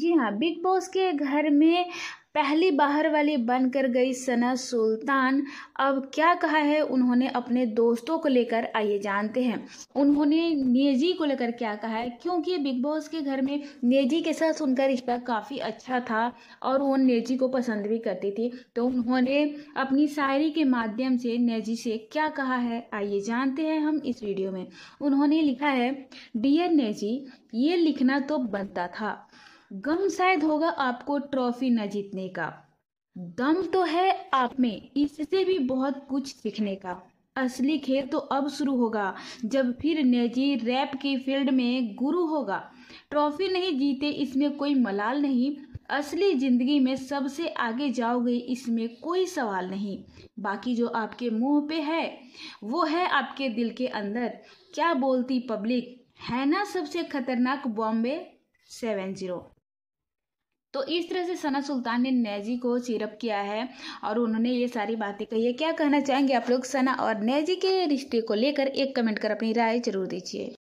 जी हाँ big boss के घर में पहली बाहर वाली बनकर गई सना सुल्तान अब क्या कहा है उन्होंने अपने दोस्तों को लेकर आइए जानते हैं उन्होंने नेजी को लेकर क्या कहा है क्योंकि बिग बॉस के घर में नेजी के साथ उनका रिश्ता काफ़ी अच्छा था और वो नेजी को पसंद भी करती थी तो उन्होंने अपनी शायरी के माध्यम से नेजी से क्या कहा है आइए जानते हैं हम इस वीडियो में उन्होंने लिखा है डियर नेजी ये लिखना तो बनता था गम शायद होगा आपको ट्रॉफी न जीतने का दम तो है आप में इससे भी बहुत कुछ सीखने का असली खेल तो अब शुरू होगा जब फिर नेजी रैप की फील्ड में गुरु होगा ट्रॉफी नहीं जीते इसमें कोई मलाल नहीं असली जिंदगी में सबसे आगे जाओगे इसमें कोई सवाल नहीं बाकी जो आपके मुंह पे है वो है आपके दिल के अंदर क्या बोलती पब्लिक है ना सबसे खतरनाक बॉम्बे सेवन जीरो तो इस तरह से सना सुल्तान ने नैजी को चिरप किया है और उन्होंने ये सारी बातें कही है क्या कहना चाहेंगे आप लोग सना और नैजी के रिश्ते को लेकर एक कमेंट कर अपनी राय जरूर दीजिए